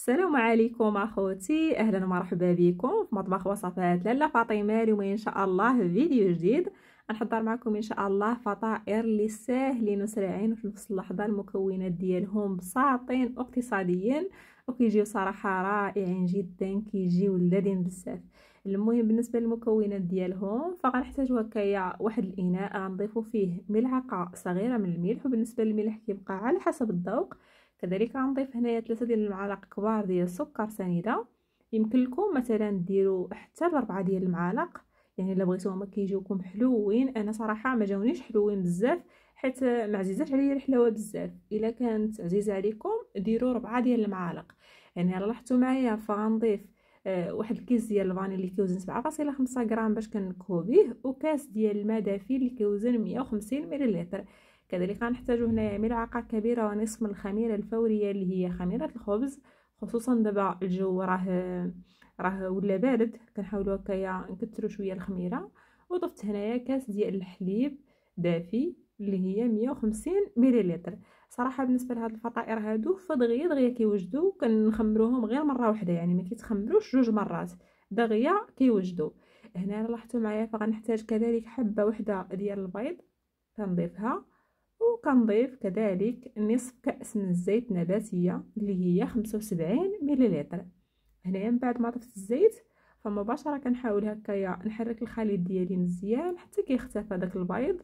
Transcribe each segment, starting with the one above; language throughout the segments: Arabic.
السلام عليكم اخوتي اهلا ومرحبا بكم في مطبخ وصفات لاله فاطمه اليوم ان شاء الله فيديو جديد نحضر معكم ان شاء الله فطائر اللي ساهلين وسريعين في نفس اللحظه المكونات ديالهم بساطين واقتصاديين وكيجيو صراحه رائعين جدا كيجيو لذين بزاف المهم بالنسبه للمكونات ديالهم فغنحتاجو هكايا واحد الاناء غنضيفو فيه ملعقه صغيره من الملح وبالنسبه للملح كيبقى على حسب الذوق كذلك غنضيف هنايا ثلاثة ديال المعالق كبار ديال السكر سنيده يمكن لكم مثلا ديروا حتى لربعة ديال المعالق يعني الا بغيتو هما كيجيوكم حلوين انا صراحه ما جاونيش حلوين بزاف حيت ما عزيزات عليا الحلاوه بزاف الا كانت عزيزه عليكم ديروا ربعة ديال المعالق يعني لاحظتوا معايا فغنضيف آه، واحد الكيس ديال الفاني اللي كيوزن 7.5 غرام باش كنكهو به وكاس ديال دافي اللي كيوزن 150 مليلتر كذلك غنحتاجو هنايا ملعقه كبيره ونصف من الخميره الفوريه اللي هي خميره الخبز خصوصا دابا الجو راه راه ولا بارد كنحاولو هكايا نكترو شويه الخميره وضفت هنايا كاس ديال الحليب دافي اللي هي وخمسين مليلتر صراحه بالنسبه لهاد الفطائر هادو فدغيا دغيا كيوجدو كنخمروهم غير مره واحده يعني ما كيتخمروش جوج مرات دغيا كيوجدو هنا لاحظتوا معايا فغنحتاج كذلك حبه وحده ديال البيض كنضيفها وكنضيف كذلك نصف كأس من الزيت النباتيه اللي هي خمسة وسبعين مليلتر هنايا من بعد ما ضفت الزيت فمباشرة كنحاول هكايا نحرك الخليط ديالي مزيان حتى كيختفى داك البيض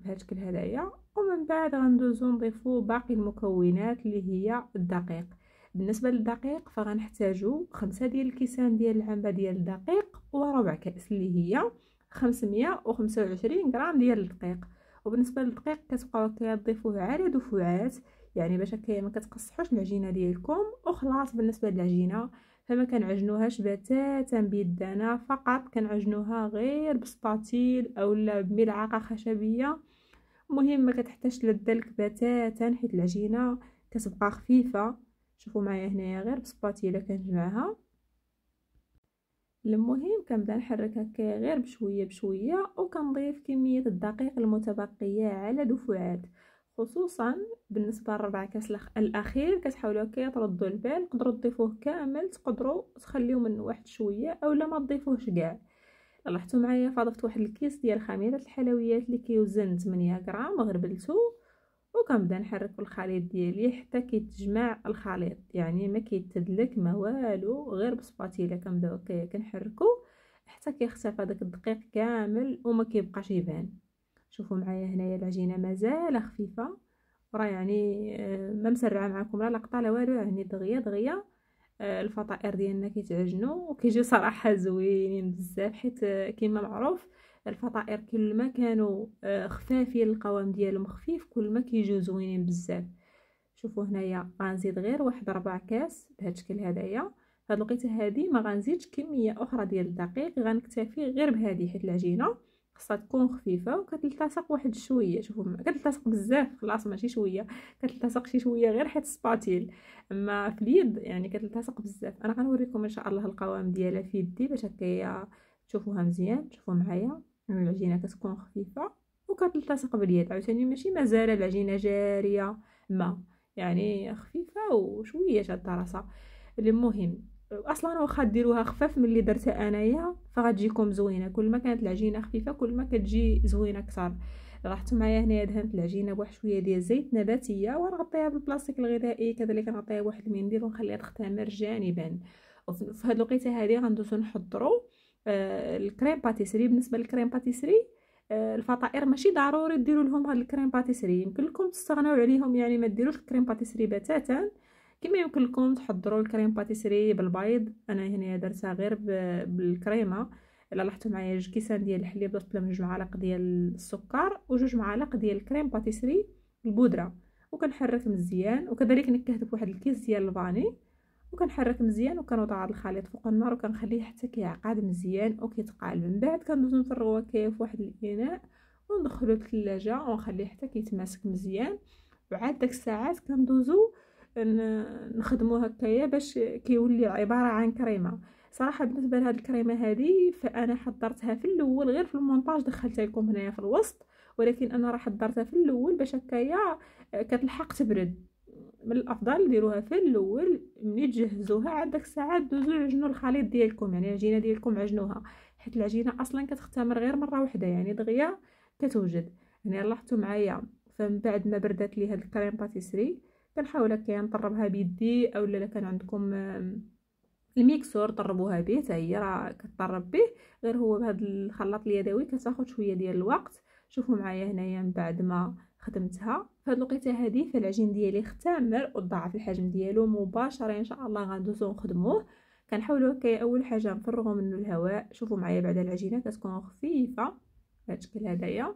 بهذا الشكل هدايا ومن بعد غندوزو نضيفو باقي المكونات اللي هي الدقيق بالنسبه للدقيق فغنحتاجو خمسة ديال الكيسان ديال العنبه ديال الدقيق وربع كاس اللي هي 525 غرام ديال الدقيق وبالنسبه للدقيق كتبقاو كتضيفوه عريض وفعات يعني باش هكا ما كتقصحوش العجينه ديالكم وخلاص بالنسبه للعجينه فما كنعجنوهاش بتاتا بيدنا فقط كنعجنوها غير بسطاتيل اولا بملعقه خشبيه المهم ما كتحتاجش للدلك بتاتا حيت العجينه كتبقى خفيفه شوفوا معايا هنايا غير بسباتيله كنجمعها المهم كنبدا نحرك هكايا غير بشويه بشويه وكنضيف كميه الدقيق المتبقيه على دفعات خصوصا بالنسبه للربع كاس الاخير كتحاولوا هكا تردوا البال تقدروا تضيفوه كامل تقدروا تخليوه من واحد شويه اولا ما تضيفوهش كاع لاحظتوا معايا فضفت واحد الكيس ديال خميره الحلويات اللي كيوزن 8 غرام غربلته وكنبدا نحرك الخليط ديالي حتى كيتجمع الخليط يعني ما كيتدلك ما والو غير بسباتيلا كنبداو كنحركو حتى كيختفى داك الدقيق كامل وما كيبقاش يبان شوفوا معايا هنايا العجينه مازال خفيفه راه يعني آه، ما مسرعه معكم لا لقطه لا والو يعني دغيا دغيا آه، الفطائر ديالنا كيتعجنوا وكيجيو صراحه زوينين بزاف حيت آه، كما معروف الفطائر كل ما كانوا آه، خفافين القوام ديالهم خفيف كل ما كيجيو زوينين بزاف شوفوا هنايا غنزيد غير واحد ربع كاس بهذا الشكل هذايا هاد الوقيته هذه ما غنزيدش كميه اخرى ديال الدقيق غنكتفي غير بهادي حيت العجينه خصها تكون خفيفه وكتلتصق واحد شويه شوفوا كتلتصق بزاف خلاص ماشي شويه كتلتصق شي شويه غير حيت سباتيل اما في اليد يعني كتلتصق بزاف انا غنوريكم ان شاء الله القوام ديالها في يدي باش هكايا تشوفوها مزيان شوفوا معايا العجينه كتكون خفيفه وكتلتصق باليد عاوتاني ماشي مازال العجينه جاريه ما يعني خفيفه وشويه شاده راسها المهم اصلا واخا ديروها خفاف من اللي درتها انايا فغتجيكم زوينه كل ما كانت العجينه خفيفه كل ما كتجي زوينه اكثر لاحظتوا معايا هنايا دهنت العجينه بواحد شويه ديال زيت نباتيه ونغطيها بالبلاستيك الغذائي كذلك نغطيها بواحد المنديل ونخليها تختمر جانبا وفي هاد الوقيته هذه غندوزو نحضرو آه، الكريم باتيسري بالنسبه للكريم باتيسري آه، الفطائر ماشي ضروري ديروا لهم هاد الكريم باتيسري يمكن لكم تستغناو عليهم يعني ما ديروش الكريم باتيسري بتاتا كما يمكن لكم تحضروا الكريم باتيسري بالبيض انا هنا درتها غير بالكريمه الا لاحظتوا معايا جوج كيسان ديال الحليب ضفت لهم جوج معالق ديال السكر وجوج معالق ديال الكريم باتيسري البودره وكنحرك مزيان وكذلك نكهت بواحد الكيس ديال الفاني وكنحرك مزيان وكنوضع هذا الخليط فوق النار وكنخليه حتى كيعقد مزيان وكيتقال من بعد كندوز نفرغوه كاية في واحد الاناء وندخلو للثلاجه ونخليه حتى كيتماسك مزيان وعاد داك الساعات كندوزو نخدمو هكايا باش كيولي عباره عن كريمه صراحه بالنسبه لهاد الكريمه هذه فانا حضرتها في الاول غير في المونتاج دخلتها لكم هنايا في الوسط ولكن انا راه حضرتها في الاول باش هكايا كتلحق تبرد من الافضل ديروها في الاول ملي تجهزوها عاد داك الساعه دوزو عجنوا الخليط ديالكم يعني العجينه ديالكم عجنوها حيت العجينه اصلا كتختمر غير مره واحده يعني دغيا كتوجد يعني لاحظتوا معايا فمن بعد ما بردات لي هاد الكريم باتيسري كنحاول هكا يعني نطربها بيدي اولا الا كان عندكم الميكسور طربوها به حتى هي راه كطرب به غير هو بهذا الخلاط اليدوي كتاخد شويه ديال الوقت شوفوا معايا هنايا من بعد ما خدمتها فهاد الوقيته هادي فالعجين ديالي اختمر وضاعف الحجم ديالو مباشره ان شاء الله غندوزو نخدموه كنحاولوا هكا اول حاجه نفرغوا منه الهواء شوفوا معايا بعدا العجينه كتكون خفيفه بهذا الشكل هدايا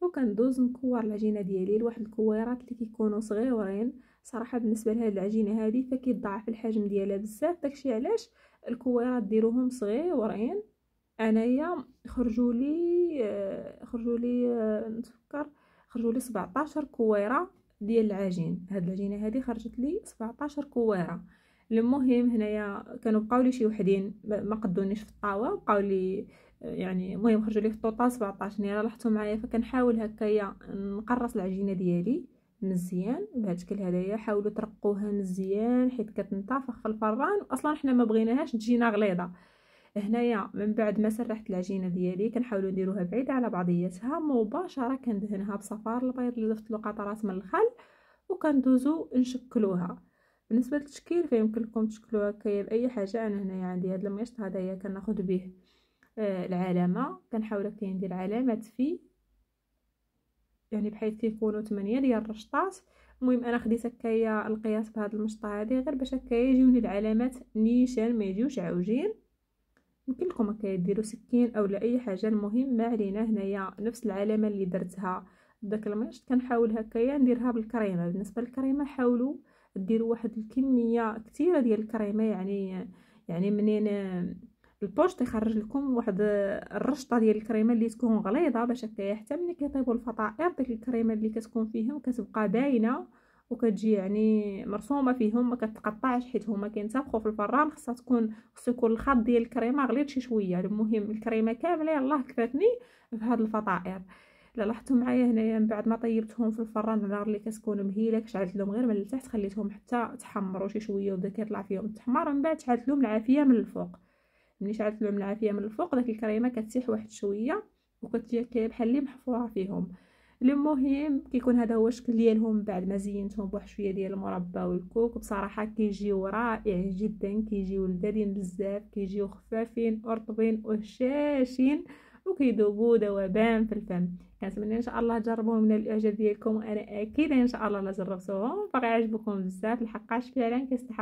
وكندوز نكور العجينه ديالي لواحد الكويرات اللي كيكونوا صغيورين صراحه بالنسبه لهاد العجينه هذه فكيضاعف الحجم ديالها بزاف داكشي علاش الكويرات ديروهم صغيورين انايا خرجوا لي آه، خرجوا لي آه، نتفكر خرجوا لي 17 كويره ديال العجين هاد العجينه هادي خرجت لي 17 كويره المهم هنايا كانوا بقاو لي شي وحدين ما قدونيش في الطاوه بقاو لي يعني المهم خرجوا لي في الطوطال 17 نيره لاحظتوا معايا فكنحاول هكايا نقرص العجينه ديالي مزيان بهذا الشكل هذايا حاولوا ترقوها مزيان حيت كتنتفخ في الفران اصلا حنا ما بغيناهاش تجينا غليظه هنايا من بعد ما سرحت العجينه ديالي كنحاولوا نديروها بعيده على بعضياتها مباشره كندهنها بصفار البيض اللي ضفت له قطرات من الخل وكندوزو نشكلوها بالنسبه للتشكيل فيمكن لكم تشكلوها هكايا باي حاجه انا هنايا عندي هذا المشط هذايا كناخذ به آه، العلامه كنحاول كي ندير علامات فيه يعني بحيث كيكونوا 8 ديال الرشطات المهم انا خديت هكايا القياس بهذا المشطه هذه غير باش هكايا يجيوني العلامات نيشان ما يجيوش عوجين يمكن لكم هكا سكين او لا اي حاجه المهم ما علينا هنايا نفس العلامه اللي درتها بداك المنشط كنحاول هكايا نديرها بالكريمه بالنسبه للكريمه حاولوا ديروا واحد الكميه كثيره ديال الكريمه يعني يعني منين البوش تيخرج لكم واحد الرشطه ديال الكريمه اللي تكون غليظه باش هكايا حتى ملي كيطيبوا الفطائر ديك الكريمه اللي كتكون فيهم كتبقى باينه وكتجي يعني مرسومه فيهم ما كتقطعش حيت هما كينتفخوا في الفران خصها تكون خصو يكون الخط ديال الكريمه غليظ شي شويه يعني المهم الكريمه كامله يلاه كفاتني في هاد الفطائر الا لاحظتوا معايا هنايا من بعد ما طيبتهم في الفران على اللي كتكون مهيله كشعلت لهم غير من التحت خليتهم حتى تحمروا شي شويه وبدا كيطلع فيهم التحمار من بعد شعلت لهم العافيه من الفوق ملي شعلت لهم العافيه من الفوق داك الكريمه كتسيح واحد شويه وكتجي بحال اللي محفوره فيهم المهم كيكون هذا هو الشكل ديالهم بعد ما زينتهم بواحد شويه ديال المربى والكوك بصراحه كيجيو رائع جدا كيجيو لذاذين بزاف كيجيو خفافين ورطبين وهشاشين وكيذوبوا ذوبان في الفم كنتمنى ان شاء الله تجربوهم من الاعجاب ديالكم وانا اكيد ان شاء الله لا جربتوهم باغي يعجبكم بزاف لحقاش فعلا كيستحق